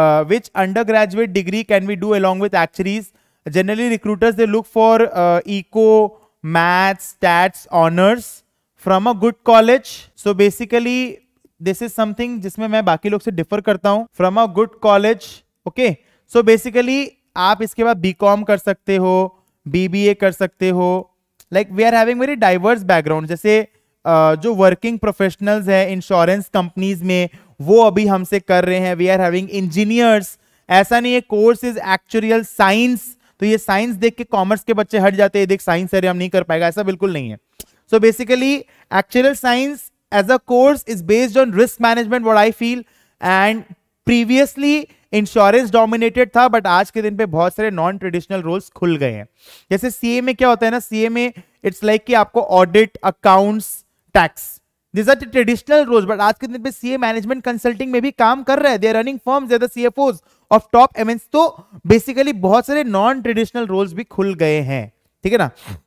uh, which undergraduate degree can we do along with actuaries generally recruiters they look for uh, eco maths stats honors from a good college so basically this is something jisme main baki log se differ karta hu from a good college okay so basically aap iske baad bcom kar sakte ho bba kar sakte ho like we are having very diverse background jaise uh, jo working professionals hai insurance companies mein वो अभी हमसे कर रहे हैं we are having engineers ऐसा नहीं है course is actual science तो ये साइंस देख के कॉमर्स के बच्चे हट जाते हैं देख साइंस अरे हम नहीं कर पाएगा ऐसा बिल्कुल नहीं है so basically actual science as a course is based on risk management what I feel and previously insurance dominated था बट आज के दिन पे बहुत सारे नॉन ट्रेडिशनल रोल्स खुल गए हैं जैसे सीए में क्या होता है ना सीए में इट्स लाइक like कि आपको audit accounts tax this are traditional roles but आज के दिन पे सीए मैनेजमेंट कंसल्टिंग में भी काम कर रहे हैं they are running firm C F CFOs of top M तो बेसिकली बहुत सारे नॉन ट्रेडिशनल रोल्स भी खुल गए हैं ठीक है ना